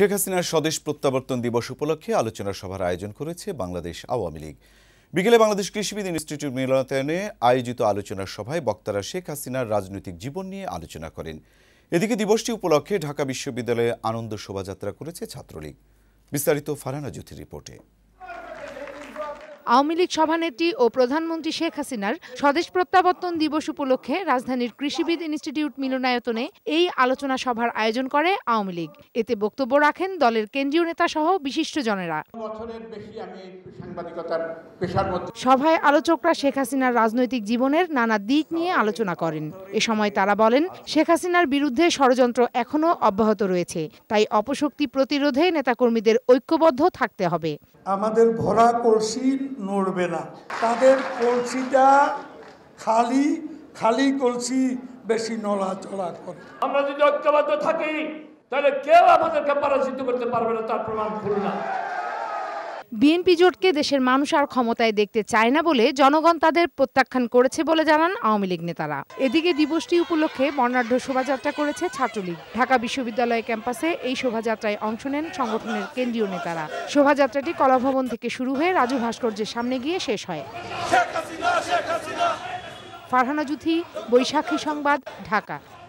শেখ হাসিনার স্বদেশ প্রত্যাবর্তন দিবস উপলক্ষে আলোচনা সভার আয়োজন করেছে বাংলাদেশ আওয়ামী লীগ বিকেলে বাংলাদেশ কৃষিবিদ ইনস্টিটিউট মিলনায়তনে আয়োজিত আলোচনা সভায় বক্তারা শেখ হাসিনার রাজনৈতিক জীবন নিয়ে আলোচনা করেন এদিকে দিবসটি উপলক্ষে ঢাকা বিশ্ববিদ্যালয়ে আনন্দ শোভাযাত্রা করেছে ছাত্রলীগ বিস্তারিত ফারানা জ্যোতির রিপোর্টে আওয়ামী লীগ সভানেত্রী ও প্রধানমন্ত্রী শেখ হাসিনার স্বদেশ প্রত্যাবর্তন দিবস উপলক্ষে রাজধানীর কৃষিবিদ ইনস্টিটিউট মিলনায়তনে এই আলোচনা সভার আয়োজন করে আওয়ামী লীগ এতে বক্তব্য রাখেন দলের কেন্দ্রীয় নেতা সহ বিশিষ্ট জনেরা সভায় আলোচকরা শেখ হাসিনার রাজনৈতিক জীবনের নানা দিক নিয়ে আলোচনা করেন এ সময় তারা বলেন শেখ হাসিনার বিরুদ্ধে ষড়যন্ত্র এখনও অব্যাহত রয়েছে তাই অপশক্তি প্রতিরোধে নেতাকর্মীদের ঐক্যবদ্ধ থাকতে হবে আমাদের ভরা কলসি নড়বে না তাদের কলসিটা খালি খালি কলসি বেশি নড়াচড়া করে আমরা যদি ঐক্যবদ্ধ থাকি তাহলে কেউ আমাদেরকে পরাজিত করতে পারবে না তার প্রমাণ খুলনা বিএনপি জোটকে দেশের মানুষ আর ক্ষমতায় দেখতে চায় না বলে জনগণ তাদের প্রত্যাখ্যান করেছে বলে জানান আওয়ামী লীগ নেতারা এদিকে দিবসটি উপলক্ষে বর্ণাঢ্য শোভাযাত্রা করেছে ছাত্রলীগ ঢাকা বিশ্ববিদ্যালয় ক্যাম্পাসে এই শোভাযাত্রায় অংশ নেন সংগঠনের কেন্দ্রীয় নেতারা শোভাযাত্রাটি কলাভবন থেকে শুরু হয়ে রাজু ভাস্কর্যের সামনে গিয়ে শেষ হয় ফারহানা জুথি বৈশাখী সংবাদ ঢাকা